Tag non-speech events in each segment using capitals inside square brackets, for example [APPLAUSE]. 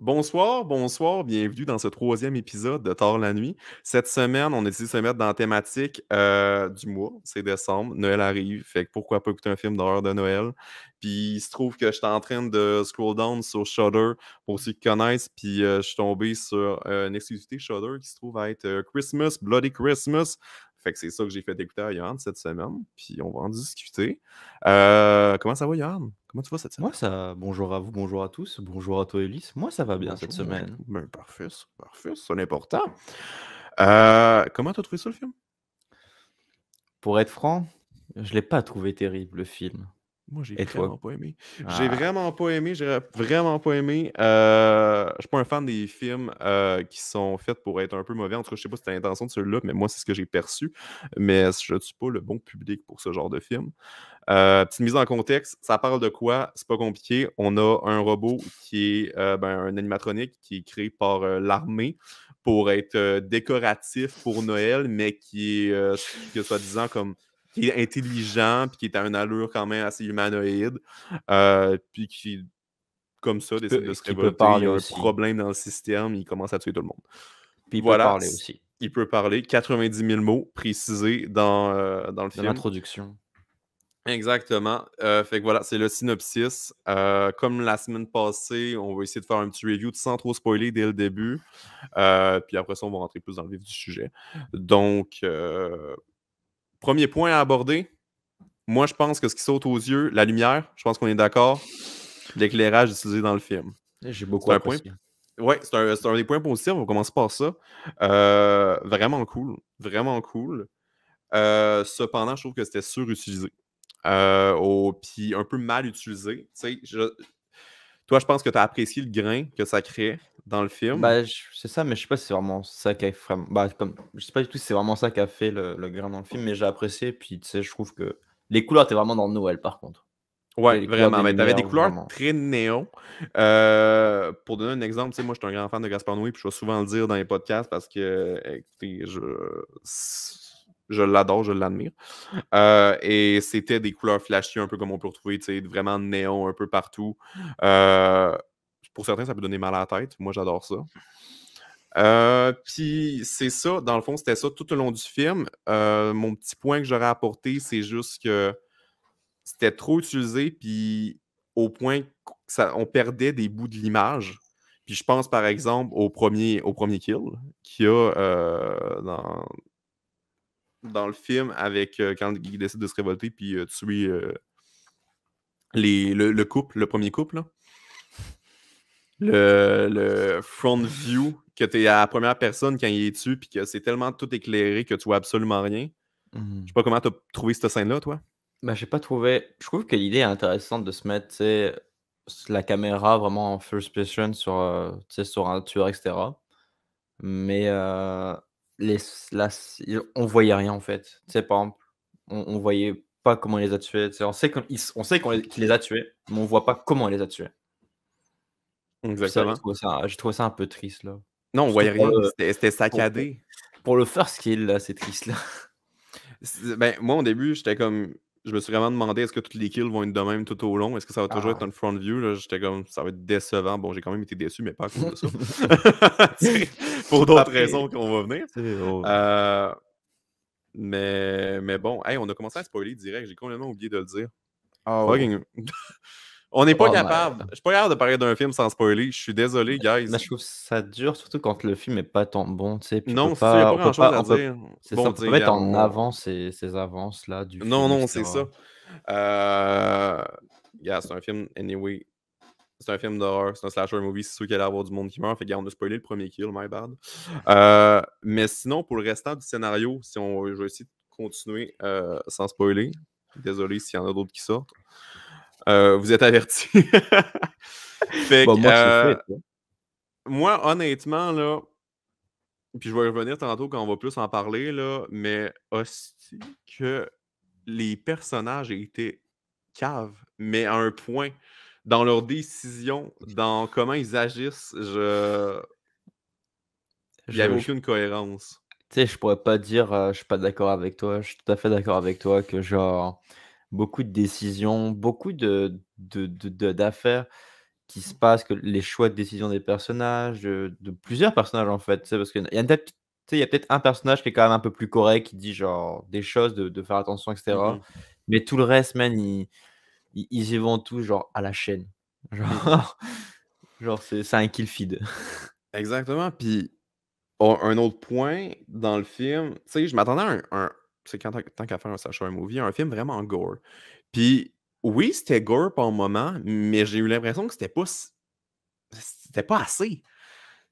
Bonsoir, bonsoir, bienvenue dans ce troisième épisode de Tard la nuit. Cette semaine, on a décidé de se mettre dans la thématique euh, du mois, c'est décembre, Noël arrive, fait que pourquoi pas écouter un film d'horreur de Noël. Puis il se trouve que j'étais en train de scroll down sur Shudder pour ceux qui connaissent, puis euh, je suis tombé sur euh, une exclusivité Shudder qui se trouve être Christmas, Bloody Christmas fait que c'est ça que j'ai fait écouter à Yann cette semaine, puis on va en discuter. Euh, comment ça va, Yann? Comment tu vas cette semaine? Moi, ça. Bonjour à vous, bonjour à tous, bonjour à toi, Elise. Moi, ça va bien cette semaine. Ben, parfait, parfait, c'est important. Euh, comment as trouvé ça, le film? Pour être franc, je l'ai pas trouvé terrible, le film. Moi, j'ai vraiment, pas aimé. J'ai ah. vraiment pas aimé. J'ai vraiment pas aimé. Euh, je suis pas un fan des films euh, qui sont faits pour être un peu mauvais. En tout cas, je sais pas si c'était l'intention de celui-là, mais moi, c'est ce que j'ai perçu. Mais je ne suis pas le bon public pour ce genre de film. Euh, petite mise en contexte, ça parle de quoi? C'est pas compliqué. On a un robot qui est ben, un animatronique qui est créé par l'armée pour être décoratif pour Noël, mais qui est, que soi-disant, comme qui est intelligent, puis qui est à une allure quand même assez humanoïde, euh, puis qui, comme ça, décide de se révolter. Il, y a un problème dans le système, il commence à tuer tout le monde. Puis il peut parler aussi. Il peut parler 90 000 mots précisés dans, euh, le film. l'introduction. Exactement. Euh, fait que voilà, c'est le synopsis. comme la semaine passée, on va essayer de faire un petit review sans trop spoiler dès le début. puis après ça, on va rentrer plus dans le vif du sujet. Donc, Premier point à aborder. Moi, je pense que ce qui saute aux yeux, la lumière, je pense qu'on est d'accord, l'éclairage utilisé dans le film. J'ai beaucoup à Oui, c'est un, des points positifs. On commence par ça. Euh, vraiment cool. Vraiment cool. Euh, cependant, je trouve que c'était surutilisé. Euh, puis un peu mal utilisé. Je, toi, je pense que tu as apprécié le grain que ça crée dans le film. Bah, c'est ça, mais je sais pas si c'est vraiment ça qui a Bah, je sais pas du tout si c'est vraiment ça qui a fait le, grain dans le film, mais j'ai apprécié. Puis, tu sais, je trouve que les couleurs étaient vraiment dans Noël, par contre. Ouais, vraiment. Mais t'avais des couleurs très néon. Euh, pour donner un exemple, tu sais, moi, je suis un grand fan de Gaspar Noé, puis je vais souvent le dire dans les podcasts parce que, je je l'adore, je l'admire. Euh, et c'était des couleurs flashy, un peu comme on peut retrouver, vraiment néon un peu partout. Euh, pour certains, ça peut donner mal à la tête. Moi, j'adore ça. Euh, puis c'est ça, dans le fond, c'était ça tout au long du film. mon petit point que j'aurais apporté, c'est juste que c'était trop utilisé, puis au point qu'on perdait des bouts de l'image. Puis je pense par exemple au premier, au premier kill qu'il y a dans, dans le film avec euh, quand il décide de se révolter puis tu euh, tuer euh, le, couple, le premier couple. Le, front view que tu es à la première personne quand il est tué puis que c'est tellement tout éclairé que tu vois absolument rien. Mhm. Je sais pas comment t'as trouvé cette scène-là, toi. Ben, j'ai pas trouvé. Je trouve que l'idée est intéressante de se mettre la caméra vraiment en first person sur, sur un tueur, etc. Mais les, on voyait rien en fait. Tu sais, par on, voyait pas comment il les a tués. on sait qu'on les, qu'il les a tués, mais on voit pas comment il les a tués. Exactement. trouvé ça, un peu triste là. Non, on voyait rien. c'était, saccadé. Pour, le first kill, là, c'est triste là. Ben, moi, au début, j'étais comme. Je me suis vraiment demandé est-ce que tous les kills vont être de même tout au long Est-ce que ça va toujours ah. être un front view J'étais comme ça va être décevant. Bon, j'ai quand même été déçu, mais pas à cause de ça. [LAUGHS] [LAUGHS] pour d'autres raisons qu'on va venir. Euh, mais, mais bon, on a commencé à spoiler direct. J'ai complètement oublié de le dire. Ah [LAUGHS] on n'est pas oh, capable. Je suis pas capable de parler d'un film sans spoiler. Je suis désolé, guys. je trouve ça dure, surtout quand le film est pas ton bon. Tu sais, non, c'est pas, pas grand-chose à dire. C'est ça, peut en avance ces, avances-là du Non, non, c'est ça. Euh, yeah, c'est un film, anyway, c'est un film d'horreur, c'est un slasher movie, c'est sûr qu'il allait avoir du monde qui meurt. Fait que, on a spoilé le premier kill, my bad. Euh, mais sinon, pour le restant du scénario, si on, je vais essayer de continuer euh, sans spoiler. Désolé s'il y en a d'autres qui sortent. Euh, vous êtes avertis. [LAUGHS] fait bah, que, moi, honnêtement, là, puis je vais revenir tantôt quand on va plus en parler, là, mais aussi que les personnages étaient caves, mais à un point dans leurs décisions, dans comment ils agissent, je. Il n'y avait aucune cohérence. Tu sais, je pourrais pas dire euh, je suis pas d'accord avec toi. Je suis tout à fait d'accord avec toi que, genre, beaucoup de décisions, beaucoup de, d'affaires qui se passent, que les choix de décision des personnages, de, plusieurs personnages, en fait. Parce qu'il y a peut-être il y a peut-être un personnage qui est quand même un peu plus correct, qui dit genre des choses, de, faire attention, etc. Mmh Mais tout le reste, man, il, ils, y vont tout genre à la chaîne. [LAUGHS] Genre, mmh. genre c'est un kill feed. [LAUGHS] Exactement. Puis, oh, un autre point dans le film, tu sais, je m'attendais à un. c'est quand tant qu'à faire un Sacha Movie, un film vraiment gore. Puis, oui, c'était gore par moment, mais j'ai eu l'impression que c'était pas. C'était pas assez.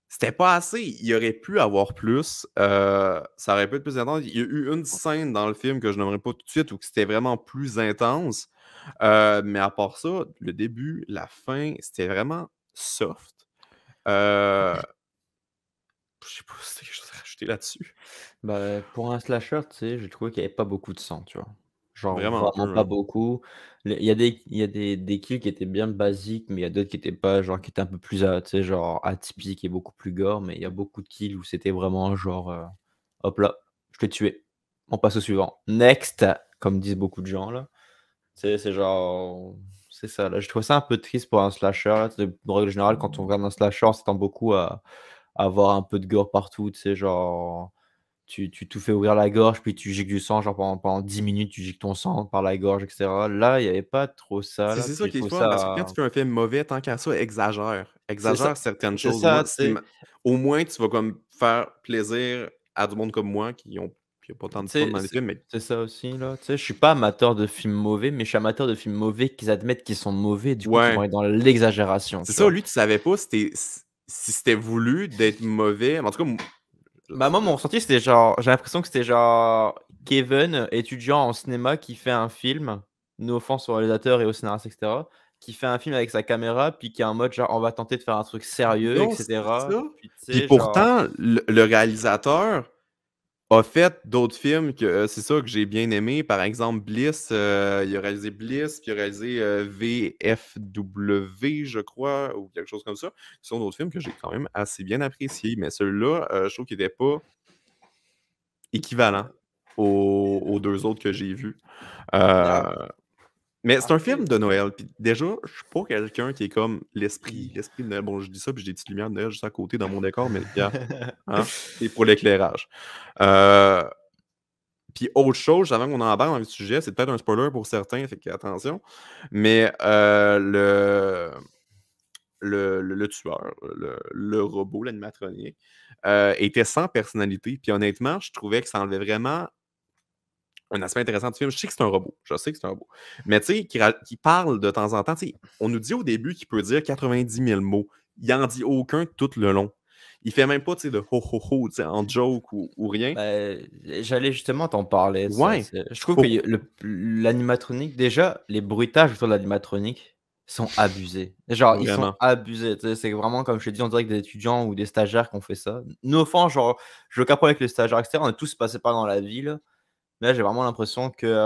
C'était pas assez. Il aurait pu avoir plus. Euh, ça aurait pu être plus intense. Il y a eu une scène dans le film que je n'aimerais pas tout de suite ou que c'était vraiment plus intense. Euh, mais à part ça, le début, la fin, c'était vraiment soft. Euh, je sais pas si quelque chose à rajouter là-dessus. Ben, pour un slasher, tu sais, j'ai trouvé qu'il n'y avait pas beaucoup de sang, tu vois. Genre, vraiment, pas beaucoup. Il y a, des, il y a des, kills qui étaient bien basiques, mais il y a d'autres qui étaient pas, genre, qui étaient un peu plus, euh, tu sais, genre, atypiques et beaucoup plus gore, mais il y a beaucoup de kills où c'était vraiment genre, hop là, je t'ai tué. On passe au suivant. Next, comme disent beaucoup de gens, là sais, c'est genre. C'est ça. Je trouve ça un peu triste pour un slasher. En règle générale, quand on mmh. regarde un slasher, on s'attend beaucoup à, avoir un peu de gore partout. Tu sais, genre. Tu, tu tout fais ouvrir la gorge, puis tu giques du sang, genre pendant, 10 minutes, tu giques ton sang par la gorge, etc. Là, il n'y avait pas trop ça. C'est ça qui est fort, parce que quand tu fais un film mauvais, tant qu'à ça, exagère. Exagère certaines choses. au, moins, au moins, tu vas comme faire plaisir à du monde comme moi qui ont mais... C'est ça aussi, là. Tu sais, je suis pas amateur de films mauvais, mais je suis amateur de films mauvais qu'ils admettent qu'ils sont mauvais, du coup, ils vont dans l'exagération. C'est ça, lui, tu savais pas si, c'était voulu d'être mauvais. En tout cas, bah, moi, mon ressenti, c'était genre. J'ai l'impression que c'était genre Kevin, étudiant en cinéma, qui fait un film, nos offense au réalisateur et au scénariste, etc., qui fait un film avec sa caméra, puis qui est en mode genre, on va tenter de faire un truc sérieux, etc. Puis, et pourtant, le, réalisateur, a fait d'autres films que euh, c'est ça que j'ai bien aimé. Par exemple, Bliss, euh, il a réalisé Bliss, puis il a réalisé euh, VFW, je crois, ou quelque chose comme ça. Ce sont d'autres films que j'ai quand même assez bien appréciés, mais celui-là, je trouve qu'il n'était pas équivalent aux, aux, deux autres que j'ai vus. Ah. Mais c'est un film de Noël. déjà, je suis pas quelqu'un qui est comme l'esprit. L'esprit de Noël. Bon, je dis ça, puis j'ai des petites lumières de Noël juste à côté dans mon [LAUGHS] décor, mais bien. Hein? [LAUGHS] Et pour l'éclairage. Euh, puis autre chose, avant qu'on en parle dans le sujet, c'est peut-être un spoiler pour certains, fait attention. Mais euh, le... Le, tueur, le, robot, l'animatronique, euh, était sans personnalité. Puis honnêtement, je trouvais que ça enlevait vraiment un aspect intéressant du film. Je sais que c'est un robot. Je sais que c'est un robot. Mais tu sais, qui, parle de temps en temps. On nous dit au début qu'il peut dire 90 000 mots. Il n'en dit aucun tout le long. Il fait même pas de ho ho ho en joke ou, rien. Ben, j'allais justement t'en parler. Ouais. je trouve que l'animatronique, déjà, les bruitages autour de l'animatronique sont abusés. Genre, ils sont abusés. C'est vraiment, comme je te dis, on dirait que des étudiants ou des stagiaires qui ont fait ça. Nos fond genre, je le avec les stagiaires, etc. On a tous passé par dans la ville. Mais là, j'ai vraiment l'impression qu'ils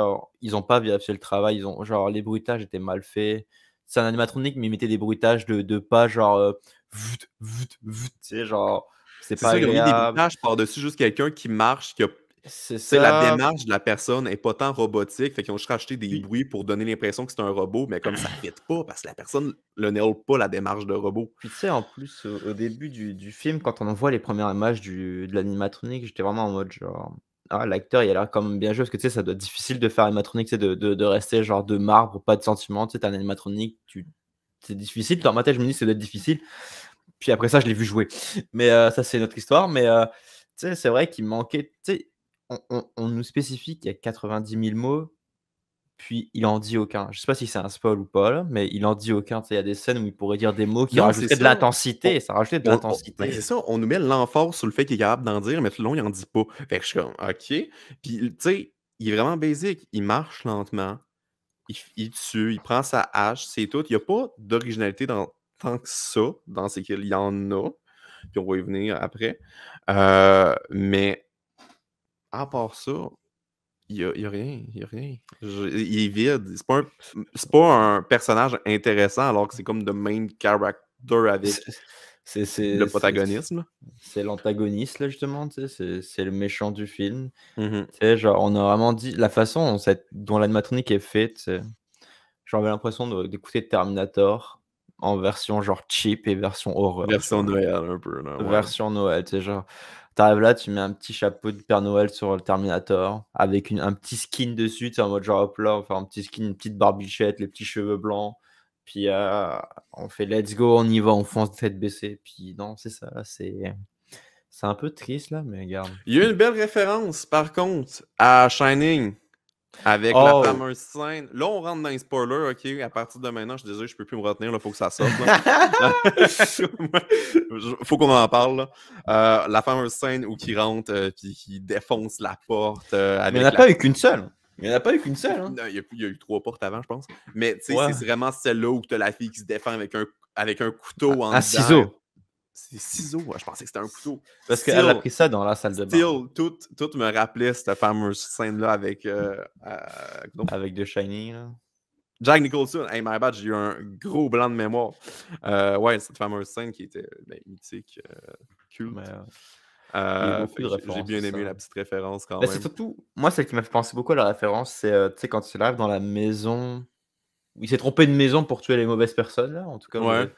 ils n'ont pas fait le travail. Ils ont, genre, les bruitages étaient mal faits. C'est un animatronique, mais ils mettaient des bruitages de, de pas genre. vut, vut, tu sais, genre. C'est pas ça, des bruitages par-dessus juste quelqu'un qui marche, qui a c'est la démarche de la personne n'est pas tant robotique, fait qu'ils ont juste racheté des bruits pour donner l'impression que c'est un robot, mais comme ça ne [CLEARS THROAT] fit pas, parce que la personne le n'aime pas la démarche de robot. Puis tu sais, en plus, au, début du, du, film, quand on voit les premières images du, de l'animatronique, j'étais vraiment en mode genre, ah, l'acteur, il a l'air comme bien joué, parce que tu sais, ça doit être difficile de faire animatronique, de, de, de rester genre de marbre, pas de sentiment, tu sais, un animatronique, tu... c'est difficile. Dans ma tête, je me dis, ça doit être difficile. Puis après ça, je l'ai vu jouer. Mais euh, ça, c'est notre histoire. Mais euh, c'est vrai qu'il manquait, tu on, on, nous spécifie qu'il y a 90 000 mots puis il en dit aucun. Je sais pas si c'est un spoil ou pas, mais il en dit aucun. Il y a des scènes où il pourrait dire des mots qui rajouteraient de l'intensité. Ça rajoutait de l'intensité. Ben, c'est ça, on nous met l'enfort sur le fait qu'il est capable d'en dire, mais tout le long, il en dit pas. Fait que je suis comme, OK. Puis, tu sais, il est vraiment basique. Il marche lentement, il, tue, il prend sa hache, c'est tout. Il n'y a pas d'originalité dans... tant que ça, dans ce qu'il y en a. Puis on va y venir après. Euh, mais à part ça, il n'y a, y a, rien. Il a rien. il est vide. C'est pas, un, pas un personnage intéressant alors que c'est comme le main character avec le protagonisme. C'est l'antagoniste, là, justement. C'est le méchant du film. Mm genre, on a vraiment dit la façon cette, dont l'animatronique est faite. J'avais l'impression d'écouter Terminator en version genre cheap et version horreur. Version Noël, un peu. Version Noël, sais, genre. T'arrives là, tu mets un petit chapeau de Père Noël sur le Terminator, avec une, un petit skin dessus, tu en mode genre hop là, enfin un petit skin, une petite barbichette, les petits cheveux blancs. Puis euh, on fait let's go, on y va, on fonce tête baissée. Puis non, c'est ça, c'est. C'est un peu triste là, mais regarde. Il y a une belle référence, par contre, à Shining. Avec la oh. fameuse scène. Là, on rentre dans un spoiler, OK? À partir de maintenant, je suis désolé, je peux plus me retenir, il faut que ça sorte. [LAUGHS] [LAUGHS] faut qu'on en parle. Euh, la fameuse scène où qui rentre et euh, puis qui défonce la porte. Euh, il n'y en a pas eu qu'une seule. Hein. Il n'y en a pas eu qu'une seule. Il, y a, eu trois portes avant, je pense. Mais c'est vraiment celle-là où tu as la fille qui se défend avec un, avec un couteau en Un c'est ciseaux. Je pensais que c'était un couteau. Parce qu'elle a pris ça dans la salle de bain. Still, tout, me rappelait cette fameuse scène-là avec. Euh, euh, avec The Shiny. Jack Nicholson. Hey, my bad, j'ai eu un gros blanc de mémoire. Euh, ouais, cette fameuse scène qui était ben, mythique, culte. j'ai bien aimé la petite référence quand même. C'est surtout, moi, celle qui m'a fait penser beaucoup à la référence, c'est sais quand il se dans la maison. Il s'est trompé de maison pour tuer les mauvaises personnes, là, en tout cas. Ouais.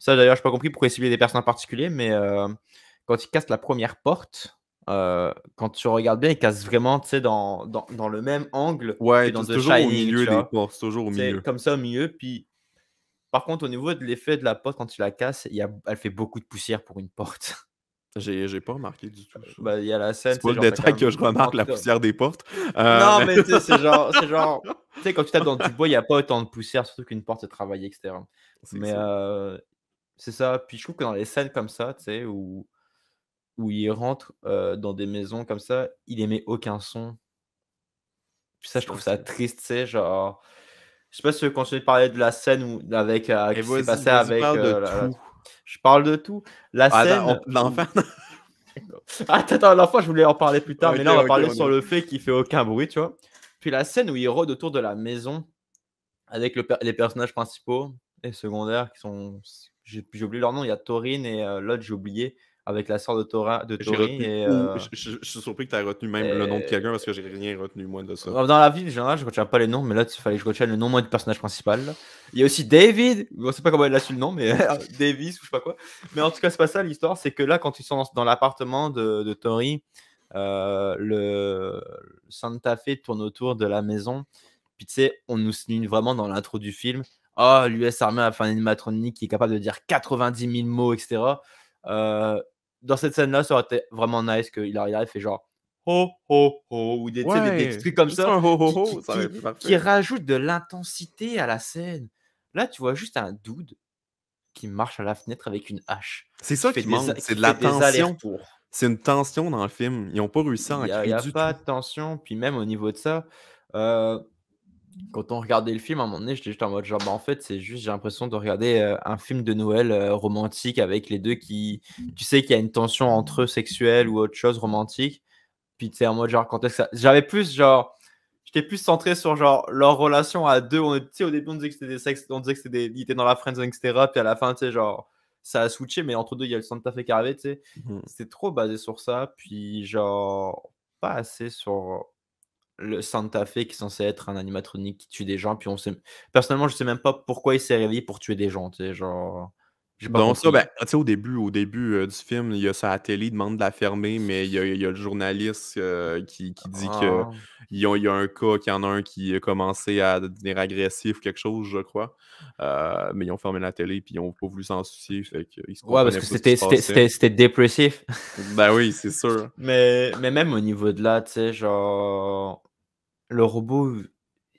Ça, d'ailleurs, je n'ai pas compris pourquoi il des personnes en particulier, mais euh, quand il casse la première porte, euh, quand tu regardes bien, il casse vraiment dans, dans, dans le même angle. Ouais, dans toujours au milieu des portes, toujours au milieu. Comme ça, au milieu. Puis, par contre, au niveau de l'effet de la porte, quand tu la casses, il y a, elle fait beaucoup de poussière pour une porte. [LAUGHS] J'ai pas remarqué du tout. Bah, il y a la scène. C'est pas le détail que je remarque, la poussière des portes. Euh, non, mais tu sais, c'est [LAUGHS] genre. tu sais, quand tu tapes dans du bois, il n'y a pas autant de poussière, surtout qu'une porte est travaillée, etc. Mais c'est ça. Puis je trouve que dans les scènes comme ça, tu sais, où, où il rentre dans des maisons comme ça, il émet aucun son. Puis ça, je trouve ça triste, tu sais, genre. Je sais pas si tu veux de parler de la scène où, avec, ce euh, eh, qui s'est passé avec. Euh, je parle de tout. La ah, scène scène. la [LAUGHS] ah, attends, attends, fois, je voulais en parler plus tard, mais là, on va parler sur le fait qu'il fait aucun bruit, tu vois. Puis la scène où il rôde autour de la maison avec les personnages principaux et secondaires qui sont j'ai oublié leur nom, il y a Torin et euh, l'autre, j'ai oublié, avec la sœur de, Torin. de euh, je, suis surpris que tu aies retenu même le nom de quelqu'un parce que j'ai rien retenu, moi, de ça. Dans la vie, en général, je ne retiens pas les noms, mais là, il fallait que je retienne le nom, du personnage principal. Il y a aussi David, je ne sais pas comment il a su le nom, mais [LAUGHS] euh, Davis ou je sais pas quoi. Mais en tout cas, c'est pas ça l'histoire, c'est que là, quand ils sont dans, l'appartement de, de Tori, le Santa Fe tourne autour de la maison. Puis tu sais, on nous signe vraiment dans l'intro du film ah, l'US Army a fait un animatronique qui est capable de dire 90 000 mots, etc. Euh, dans cette scène-là, ça aurait été vraiment nice qu'il arrive et genre ho ho ho ou des, trucs comme ça, qui, rajoute de l'intensité à la scène. Là, tu vois juste un dude qui marche à la fenêtre avec une hache. C'est ça qui, manque, c'est de la tension. C'est une tension dans le film. Ils n'ont pas réussi à en créer Il n'y a, pas de tension, puis même au niveau de ça, euh, quand on regardait le film, à un moment donné, j'étais juste en mode genre, bah, en fait, c'est juste, j'ai l'impression de regarder euh, un film de Noël euh, romantique avec les deux qui, tu sais, qu'il y a une tension entre eux sexuelle ou autre chose romantique. Puis, tu sais, en mode genre, quand est que ça. J'avais plus, genre, j'étais plus centré sur, genre, leur relation à deux. On, tu au début, on disait que c'était des sexes, on disait que c'était étaient dans la friendzone, etc. Puis à la fin, tu sais, genre, ça a switché, mais entre deux, il y a le Santa Fe qui tu sais. Mmh c'était trop basé sur ça. Puis, genre, pas assez sur le Santa Fe qui est censé être un animatronique qui tue des gens. Puis on sait... Personnellement, je sais même pas pourquoi il s'est réveillé pour tuer des gens. Tu sais, genre. Donc ça, ben, au début, au début euh, du film, il y a sa télé, il demande de la fermer, mais il y a, le journaliste euh, qui, dit qu'il ah. y, a un cas, qu'il y en a un qui a commencé à devenir agressif, ou quelque chose, je crois. Euh, mais ils ont fermé la télé, puis ils n'ont pas voulu s'en soucier. Fait ouais, parce que c'était dépressif. ben oui, c'est sûr. [LAUGHS] mais, mais même au niveau de là, tu sais, genre le robot,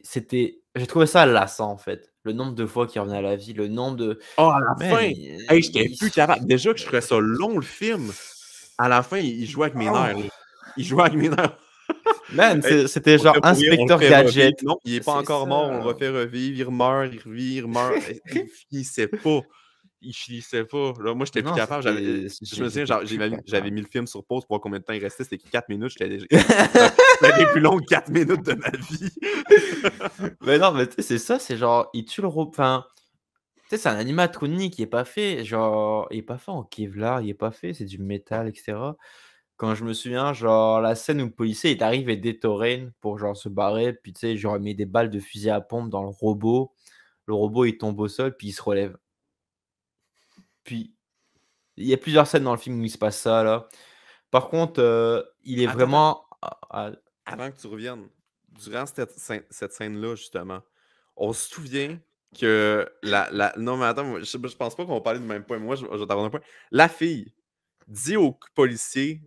c'était. J'ai trouvé ça lassant en fait. Le nombre de fois qu'il revenait à la vie, le nombre de. Oh, à la fin! j'étais plus capable. Déjà que je trouvais ça long le film, à la fin, il jouait avec mes oh! nerfs. Il jouait avec mes nerfs. Man, c'était genre inspecteur gadget. Non, il est pas encore mort, on le refait revivre, il meurt, il revit, il meurt. [LAUGHS] il sait pas il finissait pas. Là, moi, j'étais plus capable. J'avais, je me souviens, j'avais mis le film sur pause pour voir combien de temps il restait. C'était 4 minutes. [LAUGHS] C'était les plus longues 4 minutes de ma vie. [LAUGHS] mais non, mais tu sais, c'est ça. C'est genre, il tue le robot. tu sais, c'est un animatronique. Il est pas fait. Genre, il est pas fait en Kevlar. Il est pas fait. C'est du métal, etc. Quand je me souviens, genre, la scène où le policier est arrivé des détorène pour genre se barrer. Puis tu sais, il met des balles de fusil à pompe dans le robot. Le robot, il tombe au sol, puis il se relève. Puis, il y a plusieurs scènes dans le film où il se passe ça, là. Par contre, euh, il est vraiment. Avant que tu reviennes, durant cette, scène-là, justement, on se souvient que la, non mais attends je, pense pas qu'on va parler du même point moi je, t'avoir un point la fille dit au policier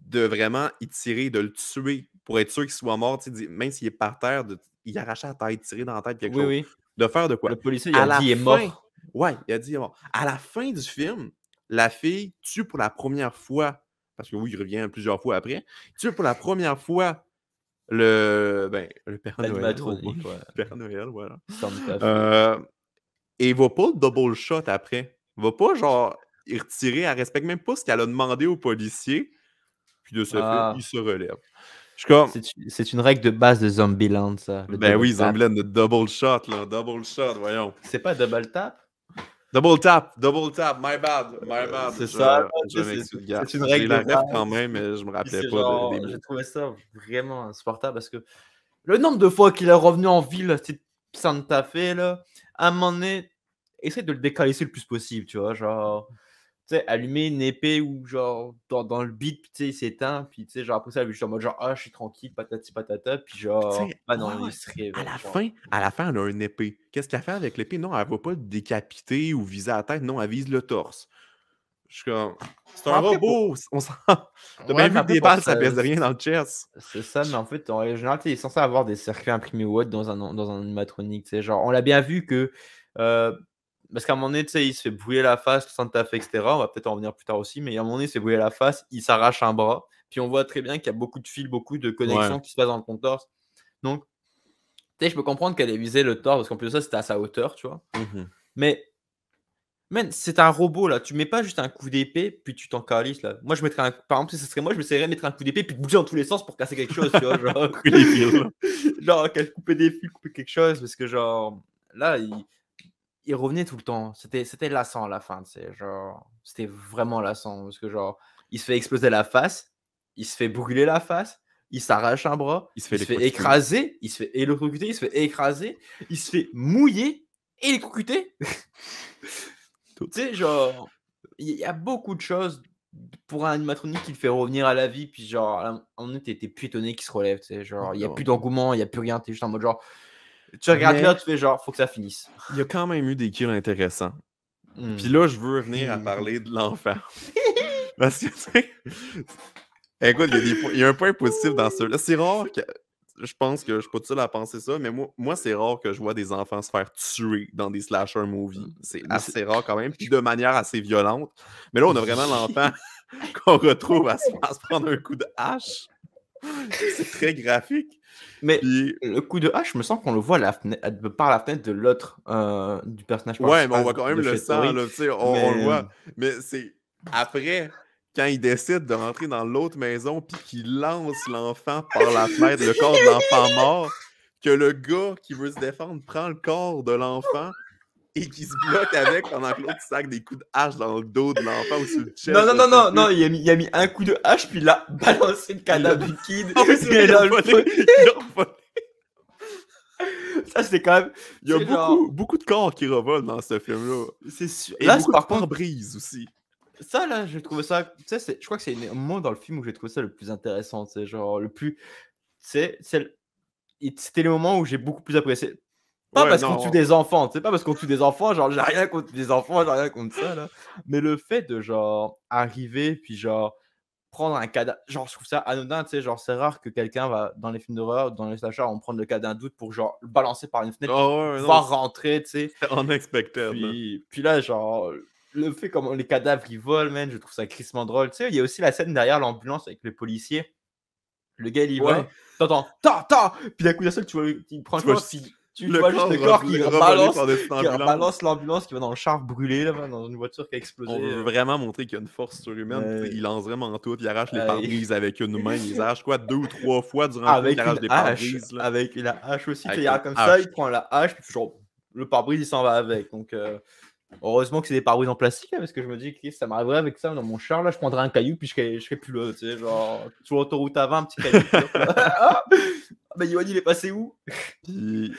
de vraiment y tirer de le tuer pour être sûr qu'il soit mort tu même s'il est par terre il arrache la tête tirer dans la tête quelque chose oui. de faire de quoi le policier a dit il est mort Ouais, il a dit À la fin du film, la fille tue pour la première fois, parce que oui, il revient plusieurs fois après, tue pour la première fois le, ben, le Père Noël. [LAUGHS] Le Père Noël, voilà. et euh, il va pas le double shot après. Il va pas, genre, il retirer. Elle respecte même pas ce qu'elle a demandé au policiers. Puis de ce fait, ah. il se relève. C'est une règle de base de Zombieland, ça. Ben oui, Zombieland, le double shot, là. Double shot, voyons. C'est pas double tap? Double tap, double tap, my bad, my euh, bad. C'est ça, c'est une règle. J'ai quand même, mais je me rappelais pas. J'ai trouvé ça vraiment insupportable parce que le nombre de fois qu'il est revenu en ville, c'est Santa Fe, là, à un moment donné, essaye de le décaler le plus possible, tu vois, genre sais, allumer une épée ou genre dans, le beat, puis tu sais, c'est s'éteint, puis tu sais, genre après ça, juste en mode genre, ah, je suis tranquille, patati patata, puis genre, ah non, ah, À la, fin, à la fin, elle a une épée. Qu'est-ce qu'elle fait avec l'épée? Non, elle va pas décapiter ou viser à la tête, non, elle vise le torse. Je suis comme, c'est un robot! On sent. [LAUGHS] T'as même vu que des balles, ça, pèse de rien dans le chess. C'est ça, mais en fait, en général, t'es censé avoir des circuits imprimés ou autre dans un, dans un animatronique, tu sais, genre, on l'a bien vu que. Euh, parce qu'à un moment donné, tu sais, il se fait brouiller la face, le Santa Fe, etc. On va peut-être en revenir plus tard aussi, mais à un moment donné, il se fait la face, il s'arrache un bras. Puis on voit très bien qu'il y a beaucoup de fils, beaucoup de connexions qui se passent dans le contorse. Donc, tu sais, je peux comprendre qu'elle ait visé le torse, parce qu'en plus de ça, c'était à sa hauteur, tu vois. Mm-hmm. Mais, man, c'est un robot, là. Tu mets pas juste un coup d'épée, puis tu t'en calices, là. Moi, je mettrais un... Par exemple, si ce serait moi, je m'essayerais de mettre un coup d'épée, puis bouger dans tous les sens pour casser quelque chose, tu vois. Genre, [LAUGHS] [LAUGHS] genre couper des fils, couper quelque chose, parce que, genre, là, il il revenait tout le temps. C'était, c'était lassant à la fin, c'est genre, c'était vraiment lassant parce que genre, il se fait exploser la face, il se fait brûler la face, il s'arrache un bras, il se fait, fait écraser, il se fait électrocuter, il se fait écraser, il se fait mouiller, et électrocuter. [LAUGHS] tu sais, genre, il y a beaucoup de choses pour un animatronique qui le fait revenir à la vie, puis genre, on était plus étonné qu'il se relève, tu sais, genre, il n'y a plus d'engouement, il n'y a plus rien, t'es juste en mode genre, tu regardes là, tu fais genre, faut que ça finisse. Il y a quand même eu des kills intéressants. Hmm. Puis là, je veux revenir à hmm. parler de l'enfant. [LAUGHS] Parce que, tu sais, écoute, il y, a un point positif dans ce. Là, c'est rare que. Je pense que je suis pas tout seul à penser ça, mais moi, c'est rare que je vois des enfants se faire tuer dans des slasher movies. Hmm. C'est ah, assez rare quand même, puis de manière assez violente. Mais là, on a vraiment [LAUGHS] l'enfant qu'on retrouve à se... à se prendre un coup de hache. C'est très graphique. Mais le coup de hache, je me sens qu'on le voit par la fenêtre de l'autre euh, du personnage. Ouais, mais on voit quand même le sang, on, on le voit. Mais c'est après, quand il décide de rentrer dans l'autre maison, puis qu'il lance l'enfant par la fenêtre, le corps de l'enfant mort, que le gars qui veut se défendre prend le corps de l'enfant et qui se bloque avec pendant que l'autre sac des coups de hache dans le dos de l'enfant ou sur le chest. Non, non, non, non, non, il a, mis, il a mis un coup de hache, puis il a [LAUGHS] balancé le cadavre du kid. et il Ça, c'est quand même. Il y a beaucoup, beaucoup de corps qui revolent dans ce film-là. C'est Et là, beaucoup par contre, brise aussi. Ça, là, j'ai trouvé ça. Tu sais, je crois que c'est un moment dans le film où j'ai trouvé ça le plus intéressant. Tu genre, le plus. Tu sais, c'était le moment où j'ai beaucoup plus apprécié pas parce qu'on tue des enfants, c'est pas parce qu'on tue des enfants, genre j'ai rien contre des enfants, j'ai rien contre ça, là. Mais le fait de, genre, arriver, puis genre, prendre un cadavre, genre, je trouve ça anodin, tu sais, genre, c'est rare que quelqu'un va, dans les films d'horreur, dans les slashers, on prend le cadavre d'un doute pour, genre, le balancer par une fenêtre, ah voir rentrer, tu sais. Unexpected. Puis, puis là, genre, le fait comment les cadavres ils volent, man, je trouve ça crissement drôle. Tu sais, il y a aussi la scène derrière l'ambulance avec les policiers, Le gars, il ouais. t'entends, puis d'un coup d'un seul, tu vois, il prend, tu tu vois juste le corps qui balance, l'ambulance. l'ambulance qui va dans le char brûlé là, dans une voiture qui a explosé. On veut vraiment montrer qu'il y a une force sur lui-même. Il lance vraiment en tout, il arrache les pare-brises avec une main, il arrache quoi deux ou trois fois durant avec le arrache des pare-brises. Avec la hache aussi, il comme ça, il prend la hache, le pare-brise il s'en va avec. Donc euh, heureusement que c'est des pare-brises en plastique, hein, parce que je me dis que ça m'arriverait avec ça dans mon char là, je prendrais un caillou puis je serais, plus là, tu sais, genre sur l'autoroute avant un petit caillou. [LAUGHS] Ah, mais Yoni, il est passé où? [LAUGHS] Puis,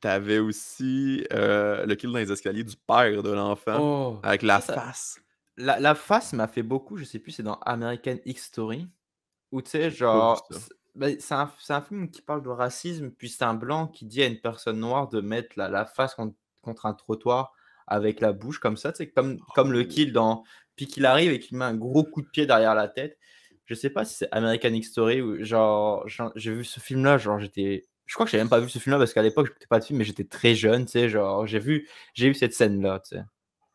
t'avais aussi euh, le kill dans les escaliers du père de l'enfant oh. avec la face. La, face m'a fait beaucoup, je sais plus, c'est dans American X Story. Où tu sais, genre, ben, c'est un, film qui parle de racisme, puis c'est un blanc qui dit à une personne noire de mettre la, la face contre, un trottoir avec la bouche comme ça, c'est comme, comme le oh. kill dans... Puis qu'il arrive et qu'il met un gros coup de pied derrière la tête je sais pas si c'est American History ou genre, j'ai vu ce film là genre j'étais je crois que j'ai même pas vu ce film là parce qu'à l'époque je pas de film mais j'étais très jeune tu sais genre j'ai vu j'ai vu cette scène là tu sais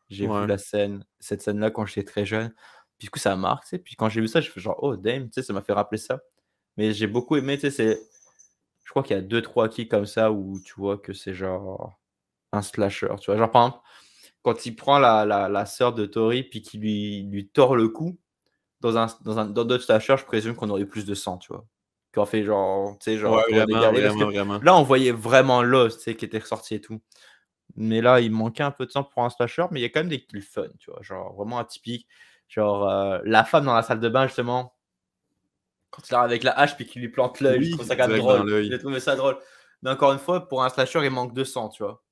j'ai vu la scène cette scène là quand j'étais très jeune puis du coup ça marque tu sais puis quand j'ai vu ça je fais genre oh damn tu sais ça m'a fait rappeler ça mais j'ai beaucoup aimé tu sais c'est je crois qu'il y a deux trois qui comme ça où tu vois que c'est genre un slasher tu vois genre par exemple quand il prend la, la, sœur de Tori puis qu'il lui, lui tord le cou dans un dans un dans d'autres slasher je présume qu'on aurait plus de sang, tu vois. Qu'on fait genre, tu sais, genre ouais, vraiment, là on voyait vraiment l'os, tu sais, qui était ressorti et tout. Mais là, il manquait un peu de sang pour un slasher, mais il y a quand même des kills fun, tu vois, genre vraiment atypique. Genre euh, la femme dans la salle de bain justement, quand il arrive avec la hache puis qu'il lui plante l'œil, je trouve ça quand même drôle. J'ai trouvé ça drôle. Mais encore une fois, pour un slasher, il manque de sang, tu vois.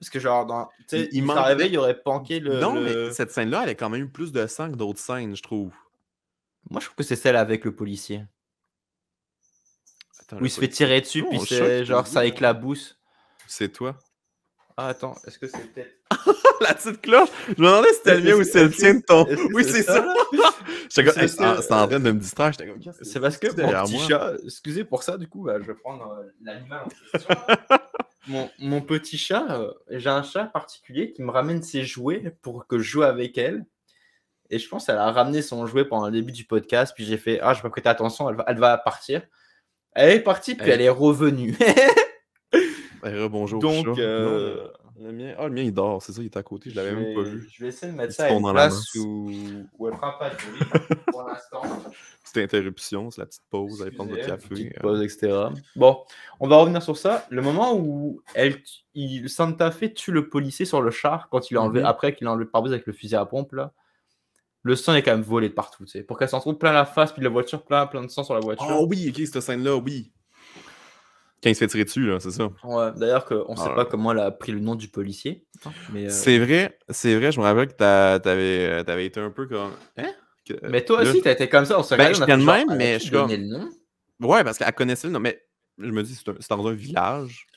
Parce que genre, dans, il, il manque... il aurait panqué le. Non, mais cette scène-là, elle a quand même plus de sang que d'autres scènes, je trouve. Moi, je trouve que c'est celle avec le policier. où il se fait tirer dessus, puis c'est genre ça éclabousse. C'est toi Ah, attends, est-ce que c'est peut-être. [LAUGHS] la petite cloche Je me demandais si c'était le mien ou si c'est le tien de ton. Oui, c'est ça, ça. [LAUGHS] Ah, en train de me distraire. J'étais comme... C'est parce que mon petit chat, excusez pour ça, du coup, bah, je vais prendre euh, l'animal en question. [LAUGHS] mon, petit chat, euh, j'ai un chat particulier qui me ramène ses jouets pour que je joue avec elle. Et je pense qu'elle a ramené son jouet pendant le début du podcast. Puis j'ai fait Ah, je vais pas prêter attention, elle va, elle va, partir. Elle est partie, puis elle, est revenue. [LAUGHS] elle rebonjour. Donc, euh... le mien, ah, le mien, il dort, c'est ça, il est à côté, je l'avais même pas vu. Je vais essayer de mettre ça à une place où... où elle prend pas de [LAUGHS] pour l'instant. Petite interruption, c'est la petite pause, elle prend votre café. Euh. Bon, on va revenir sur ça. Le moment où elle, il, Santa Fe tue le policier sur le char quand il a mhm. après qu'il l'a enlevé par pare avec le fusil à pompe, là le sang est quand même volé de partout, tu sais, pour qu'elle s'en trouve plein la face, puis la voiture plein, plein de sang sur la voiture. Oh oui, ok, cette scène-là, oui. Quand il se fait tirer dessus, là, c'est ça. Ouais, d'ailleurs, on ne sait ah. pas comment elle a pris le nom du policier. Euh, c'est vrai, c'est vrai, je me rappelle que t'avais, euh, avais été un peu comme. Hein? Mais toi aussi, tu été comme ça, on se ben, regarde. même, ah, mais je suis Le nom? Ouais, parce qu'elle connaissait le nom, mais je me dis, c'est dans un village.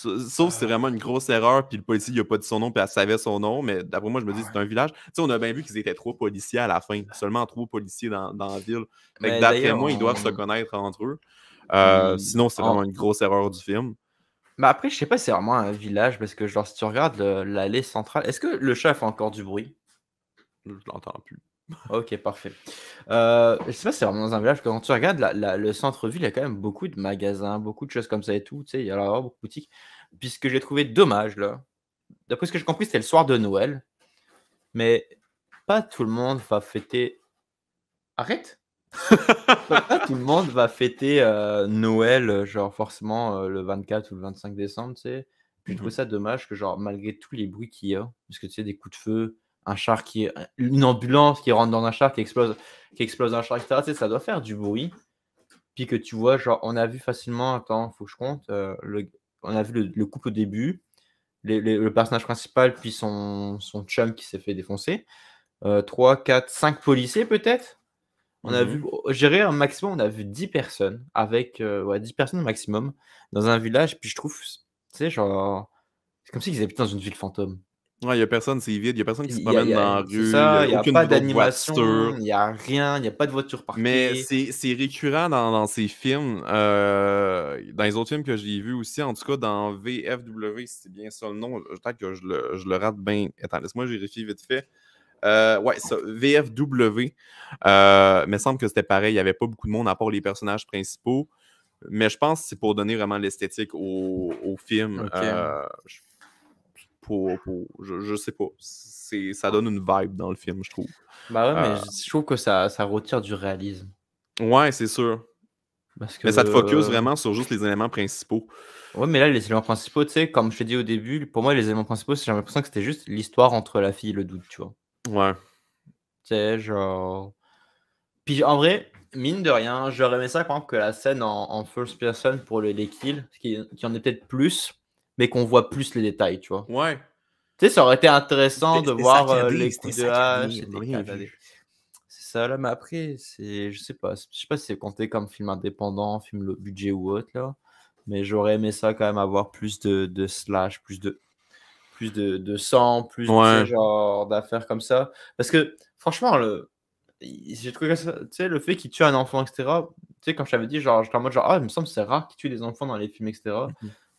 Sauf si c'est euh. vraiment une grosse erreur, puis le policier, il a pas dit son nom, puis elle savait son nom, mais d'après moi, je me dis, c'est un village. Tu sais, on a bien vu qu'ils étaient trois policiers à la fin, seulement trois policiers dans, la ville. d'après moi, ils doivent se connaître entre eux. Euh, sinon, c'est vraiment une grosse erreur du film. Mais après, je sais pas si c'est vraiment un village, parce que genre, si tu regardes l'allée centrale, est-ce que le chef a encore du bruit? Je l'entends plus. Ok, parfait. Euh, je sais pas si c'est vraiment dans un village. Quand tu regardes le centre-ville, il y a quand même beaucoup de magasins, beaucoup de choses comme ça et tout. Tu sais, il y a beaucoup de boutiques. Puisque j'ai trouvé dommage, là. D'après ce que j'ai compris, c'était le soir de Noël. Mais pas tout le monde va fêter. Arrête [LAUGHS] Pas tout le monde va fêter euh, Noël, euh, genre forcément le 24 ou le 25 décembre, tu sais. je trouve mhm. ça dommage que, genre, malgré tous les bruits qu'il y a, parce que tu sais, des coups de feu, un char qui une ambulance qui rentre dans un char qui explose qui explose un char etc ça doit faire du bruit puis que tu vois genre on a vu facilement attends faut que je compte euh, on a vu le, couple au début le personnage principal puis son, son chum qui s'est fait défoncer 3, 4, 5 policiers peut-être on a mhm. vu, gérer un maximum, on a vu 10 personnes, avec 10 euh, personnes maximum, dans un village. Puis je trouve, tu sais, genre, c'est comme si ils habitaient dans une ville fantôme. Ouais, il n'y a personne, c'est vide, il n'y a personne qui se promène dans la rue. Il n'y a, pas d'animation, il n'y a rien, il n'y a pas de voiture parkée. Mais c'est récurrent dans, ces films, euh, dans les autres films que j'ai vus aussi, en tout cas dans VFW, si c'est bien ça le nom, peut que je le, rate bien. Attends, laisse-moi vérifier vite fait. Euh, ouais, ça, VFW, euh, il me semble que c'était pareil, il n'y avait pas beaucoup de monde à part les personnages principaux. Mais je pense que c'est pour donner vraiment l'esthétique au, au, film. Euh, pour, je, sais pas. ça donne une vibe dans le film, je trouve. Bah ouais, mais euh, je trouve que ça, retire du réalisme. Ouais, c'est sûr. mais ça te focus vraiment sur juste les éléments principaux. Ouais, mais là, les éléments principaux, tu sais, comme je te dis au début, pour moi, les éléments principaux, j'ai l'impression que c'était juste l'histoire entre la fille et le doute, tu vois. Ouais. Tu sais, genre. Puis en vrai, mine de rien, j'aurais aimé ça, par exemple, que la scène en, first person pour les kills, qui, qui en est peut-être plus, mais qu'on voit plus les détails, tu vois. Ouais. Tu sais, ça aurait été intéressant de voir euh, les de C'est ça, là, mais après, c'est, je sais pas, je sais pas si c'est compté comme film indépendant, film le budget ou autre, là. Mais j'aurais aimé ça quand même avoir plus de, de slash, plus de plus de, de sang, plus de genre d'affaires comme ça. Parce que franchement, le, j'ai trouvé tu sais, le fait qu'il tue un enfant, etc. Tu sais, quand je t'avais dit, genre, en mode, genre, ah, il me semble que c'est rare qu'il tue des enfants dans les films, etc.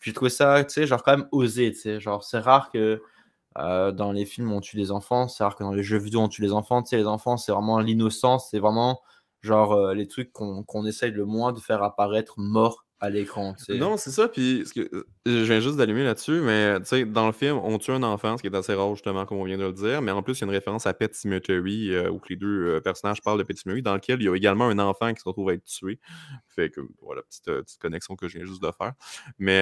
J'ai trouvé ça, tu sais, genre quand même osé, tu sais. Genre, c'est rare que euh, dans les films on tue des enfants, c'est rare que dans les jeux vidéo on tue les enfants, tu sais, les enfants, c'est vraiment l'innocence, c'est vraiment genre euh, les trucs qu'on qu'on essaye le moins de faire apparaître morts à l'écran. Non, c'est ça. Puis euh, je viens juste d'allumer là-dessus, mais tu sais, dans le film, on tue un enfant, ce qui est assez rare, justement, comme on vient de le dire. Mais en plus, il y a une référence à Pet Cemetery, euh, où les deux euh, personnages parlent de Pet Cemetery, dans lequel il y a également un enfant qui se retrouve à être tué. Fait que, voilà, petite, connexion que je viens juste de faire. Mais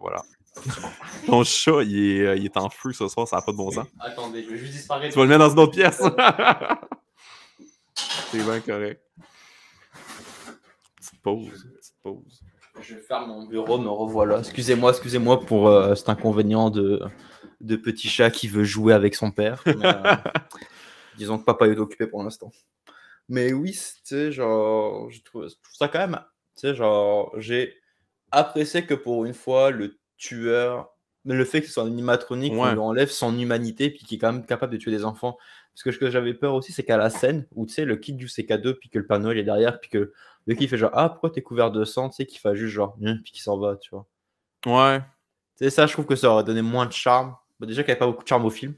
voilà. [LAUGHS] Ton chat, il est, il est, en feu ce soir, ça n'a pas de bon sens. Attendez, je vais juste disparaître. Tu vas le mettre dans une autre pièce. [LAUGHS] c'est bien correct. Petite pause. Je ferme mon bureau, me oh, revoilà. Excusez-moi, excusez-moi pour euh, cet inconvénient de, de petit chat qui veut jouer avec son père. Euh, [LAUGHS] disons que papa est occupé pour l'instant. Mais oui, tu genre, je trouve, ça quand même, tu genre, j'ai apprécié que pour une fois, le tueur, le fait que ce soit un animatronique, ouais. lui enlève son humanité, puis qui est quand même capable de tuer des enfants. Parce que ce que j'avais peur aussi, c'est qu'à la scène où, tu sais, le kid du CK2, puis que le panneau il est derrière, puis que le qui fait genre, ah, pourquoi t'es couvert de sang, tu sais, qu'il fait juste genre, hein, puis qui s'en va, tu vois. Ouais. Tu sais, ça, je trouve que ça aurait donné moins de charme. Bah, déjà qu'il n'y avait pas beaucoup de charme au film.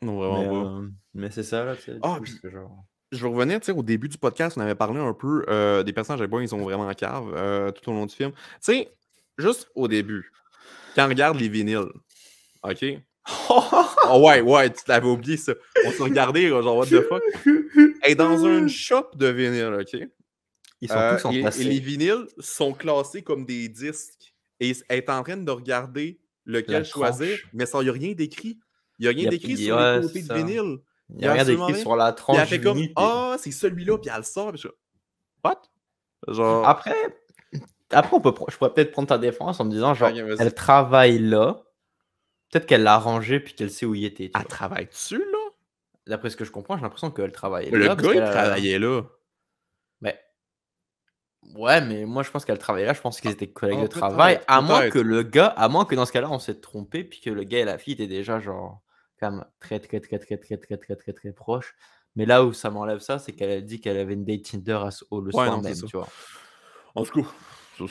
Non, vraiment mais, euh, mais c'est ça, là, tu sais. Ah, je veux revenir, tu sais, au début du podcast, on avait parlé un peu euh, des personnages à ils sont vraiment en cave euh, tout au long du film. Tu sais, juste au début, quand on regarde les vinyles, OK? oh [LAUGHS] ouais, ouais, tu l'avais oublié ça. On s'est regardé, genre, what the fuck? [LAUGHS] Et dans une shop de vinyles, OK? Euh, et, les vinyles sont classés comme des disques. Et elle est en train de regarder lequel choisir, mais ça, il n'y a rien d'écrit. Il n'y a rien d'écrit sur le côté de vinyle. Il n'y a, rien d'écrit sur la tranche. fait comme Ah, oh, c'est celui-là, puis elle sort. What? Après, après peut, je pourrais peut-être prendre ta défense en me disant genre, elle travaille là. Peut-être qu'elle l'a rangé puis qu'elle sait où il était. elle travaille-tu là D'après ce que je comprends, j'ai l'impression qu'elle travaille là. Le gars, il travaillait là. Ouais, mais moi je pense qu'elle travaillait là, je pense qu'ils ah, étaient collègues de travail, à moins que le gars, à moins que dans ce cas-là on s'est trompé, puis que le gars et la fille étaient déjà genre comme très très très très très très très proches. Mais là où ça m'enlève ça, c'est qu'elle a dit qu'elle avait une date Tinder à, le soir même, tu vois. En tout cas, tout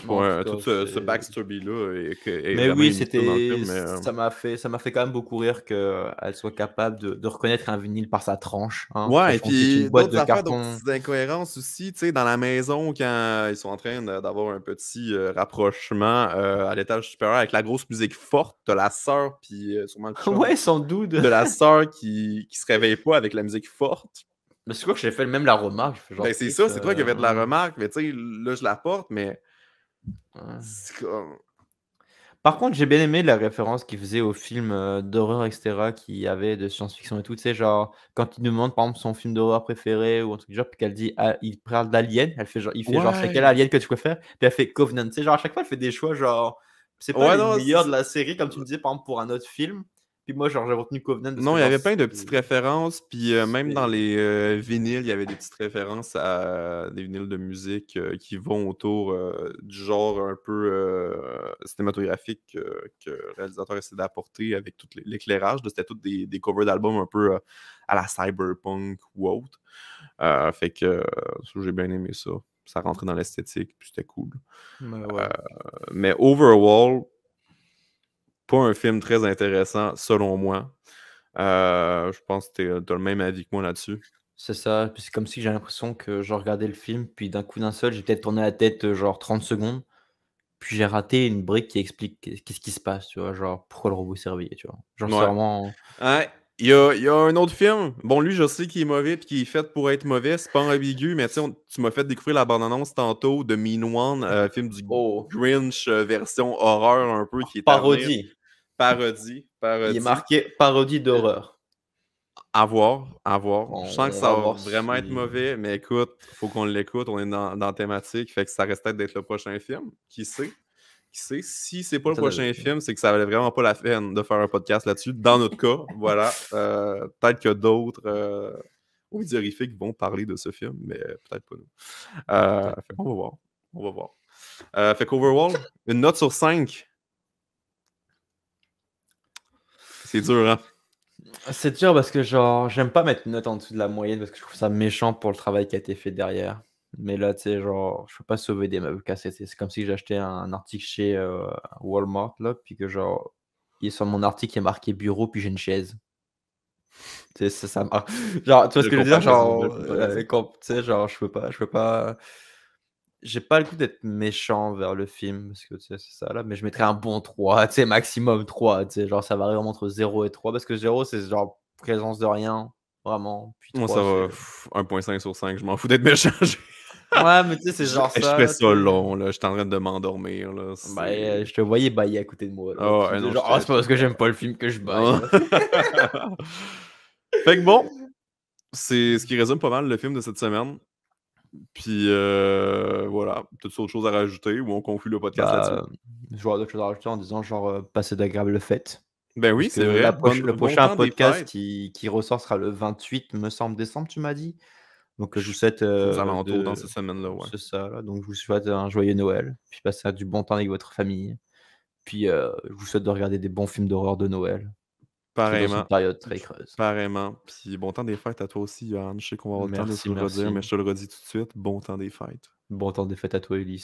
ce, ce backstory-là. mais oui, c'était. Euh, ça m'a fait, fait quand même beaucoup rire qu'elle soit capable de, reconnaître un vinyle par sa tranche. Hein, ouais, et puis d'autres affaires, d'autres incohérences aussi. Tu sais, dans la maison, quand ils sont en train d'avoir un petit euh, rapprochement euh, à l'étage supérieur avec la grosse musique forte, de la sœur, puis sûrement [LAUGHS] Ouais, sans doute. de la sœur qui, qui se réveille pas avec la musique forte. Mais c'est quoi que j'ai fait même la remarque? Ben, c'est ça, c'est toi qui avais de la remarque, mais tu sais, là, je la porte, mais par contre, j'ai bien aimé la référence qu'il faisait au film euh, d'horreur, etc., qui avait de science-fiction et tout. Tu sais, genre, quand il demande, par exemple, son film d'horreur préféré ou un truc du genre, puis qu'elle dit, ah, il parle d'Alien, elle fait genre, il fait genre, c'est quel Alien que tu préfères Puis elle fait Covenant. Tu sais, genre, à chaque fois, elle fait des choix, genre, c'est pas le meilleur de la série, comme tu me disais, par exemple, pour un autre film. Puis moi, genre, j'avais retenu Covenant. Non, il y avait plein de petites références. Puis euh, même dans les euh, vinyles, il y avait des petites références à des vinyles de musique euh, qui vont autour du genre un peu cinématographique que le réalisateur essaie d'apporter avec tout l'éclairage. C'était tous des, covers d'albums un peu à la cyberpunk ou autre. fait que j'ai bien aimé ça. Ça rentrait dans l'esthétique, puis c'était cool. Mais, ben ouais. mais overall, pas un film très intéressant, selon moi. Euh, je pense que tu euh, as le même avis que moi là-dessus. C'est ça, puis c'est comme si j'ai l'impression que je regardais le film, puis d'un coup d'un seul, j'ai peut-être tourné la tête euh, genre 30 secondes, puis j'ai raté une brique qui explique qu'est-ce qui se passe, tu vois, genre pourquoi le robot s'est tu vois. Genre vraiment... Ouais. Hein, il y, a, un autre film. Bon, lui, je sais qu'il est mauvais puis qu'il est fait pour être mauvais. C'est pas ambigu, mais tu m'as fait découvrir la bande-annonce tantôt de Mean One, film du oh. Grinch version horreur un peu. qui est Parodie. Parodie, parodie. Il est marqué parodie d'horreur. À voir, à voir. je sens que ça va, vraiment être mauvais, mais écoute, faut qu'on l'écoute. On est dans, dans, thématique, fait que ça reste peut-être d'être le prochain film. Qui sait? Qui sait? Si c'est pas le prochain film, c'est que ça valait vraiment pas la peine de faire un podcast là-dessus. Dans notre cas, [LAUGHS] voilà. Euh, peut-être que d'autres des euh, horrifiques vont parler de ce film, mais peut-être pas nous. Euh, on va voir. On va voir. fait qu'Overwall, une note sur 5 C'est dur, hein. C'est dur parce que, genre, j'aime pas mettre une note en dessous de la moyenne parce que je trouve ça méchant pour le travail qui a été fait derrière. Mais là, tu sais, genre, je peux pas sauver des meubles cassés. C'est comme si j'achetais un article chez euh, Walmart, là, puis que, genre, il est sur mon article, il est marqué bureau, puis j'ai une chaise. Tu sais, ça, Genre, tu vois ce que je veux dire? Genre, euh, tu sais, genre, je peux pas, je peux pas j'ai pas le goût d'être méchant vers le film, parce que tu sais, c'est ça là, mais je mettrais un bon 3, tu sais, maximum 3, tu sais, genre ça varie vraiment entre 0 et 3, parce que 0, c'est genre présence de rien, vraiment. Puis Moi, ça va 1.5 sur 5, je m'en fous d'être méchant. [LAUGHS] ouais, mais tu sais, c'est genre ça. Je fais ça long, là, je suis en train de m'endormir, là. Bah, euh, je te voyais bailler à côté de moi. Là, oh, genre, ah, c'est parce que j'aime pas le film que je baille. Ah. [LAUGHS] fait que bon, c'est ce qui résume pas mal le film de cette semaine. Puis euh, voilà, peut-être autre chose à rajouter ou on conclut le podcast bah, là-dessus. Je vois d'autres choses à rajouter en disant genre euh, passer d'agréable fête. Ben oui, c'est vrai. le prochain podcast qui, qui ressort sera le 28, me semble, décembre, tu m'as dit. Donc je vous souhaite. Euh, cette semaine-là, C'est ça, Donc je vous souhaite un joyeux Noël. Puis passez du bon temps avec votre famille. Puis je vous souhaite de regarder des bons films d'horreur de Noël. Pareillement. une période très creuse. Puis bon temps des fêtes à toi aussi, Yann. Je sais qu'on va avoir le temps de le redire, mais je te le redis tout de suite. Bon temps des fêtes. Bon temps des fêtes à toi, Ulysse.